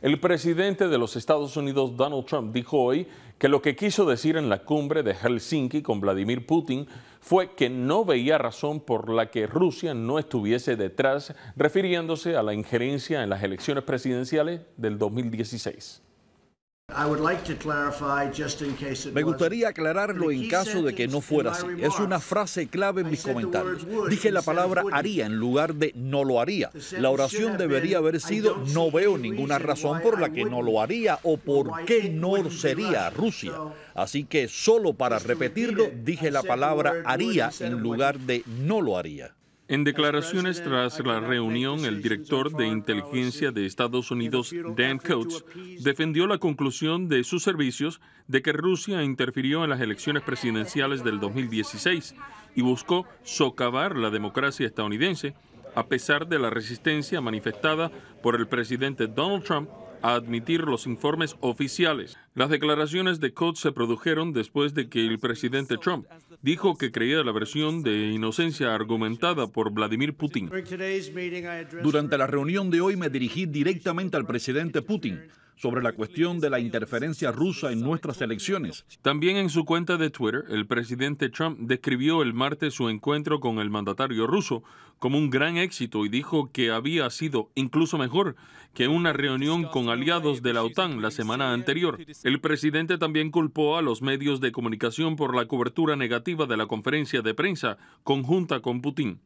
El presidente de los Estados Unidos, Donald Trump, dijo hoy que lo que quiso decir en la cumbre de Helsinki con Vladimir Putin fue que no veía razón por la que Rusia no estuviese detrás, refiriéndose a la injerencia en las elecciones presidenciales del 2016. Me gustaría aclararlo en caso de que no fuera así. Es una frase clave en mis comentarios. Dije la palabra haría en lugar de no lo haría. La oración debería haber sido no veo ninguna razón por la que no lo haría o por qué no sería Rusia. Así que solo para repetirlo dije la palabra haría en lugar de no lo haría. En declaraciones tras la reunión, el director de inteligencia de Estados Unidos, Dan Coates, defendió la conclusión de sus servicios de que Rusia interfirió en las elecciones presidenciales del 2016 y buscó socavar la democracia estadounidense, a pesar de la resistencia manifestada por el presidente Donald Trump a admitir los informes oficiales. Las declaraciones de Koch se produjeron después de que el presidente Trump dijo que creía la versión de inocencia argumentada por Vladimir Putin. Durante la reunión de hoy me dirigí directamente al presidente Putin sobre la cuestión de la interferencia rusa en nuestras elecciones. También en su cuenta de Twitter, el presidente Trump describió el martes su encuentro con el mandatario ruso como un gran éxito y dijo que había sido incluso mejor que una reunión con aliados de la OTAN la semana anterior. El presidente también culpó a los medios de comunicación por la cobertura negativa de la conferencia de prensa conjunta con Putin.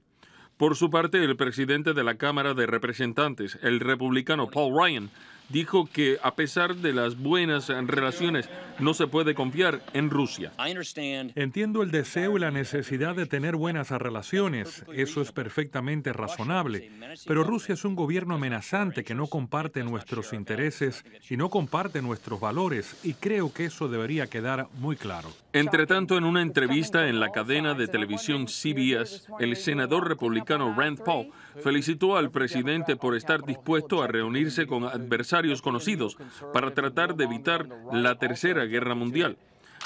Por su parte, el presidente de la Cámara de Representantes, el republicano Paul Ryan, dijo que a pesar de las buenas relaciones, no se puede confiar en Rusia. Entiendo el deseo y la necesidad de tener buenas relaciones, eso es perfectamente razonable, pero Rusia es un gobierno amenazante que no comparte nuestros intereses y no comparte nuestros valores, y creo que eso debería quedar muy claro. entretanto en una entrevista en la cadena de televisión CBS, el senador republicano Rand Paul felicitó al presidente por estar dispuesto a reunirse con adversarios conocidos para tratar de evitar la Tercera Guerra Mundial.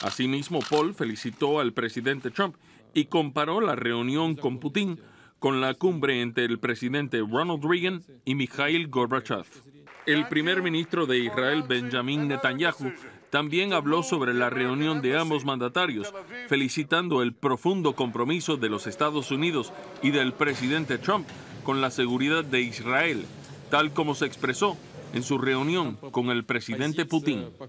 Asimismo, Paul felicitó al presidente Trump y comparó la reunión con Putin con la cumbre entre el presidente Ronald Reagan y Mikhail Gorbachev. El primer ministro de Israel, Benjamin Netanyahu, también habló sobre la reunión de ambos mandatarios, felicitando el profundo compromiso de los Estados Unidos y del presidente Trump con la seguridad de Israel, tal como se expresó en su reunión con el presidente Putin. Eh,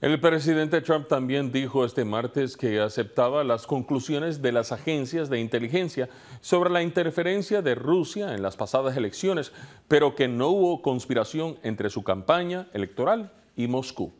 el presidente Trump también dijo este martes que aceptaba las conclusiones de las agencias de inteligencia sobre la interferencia de Rusia en las pasadas elecciones, pero que no hubo conspiración entre su campaña electoral y Moscú.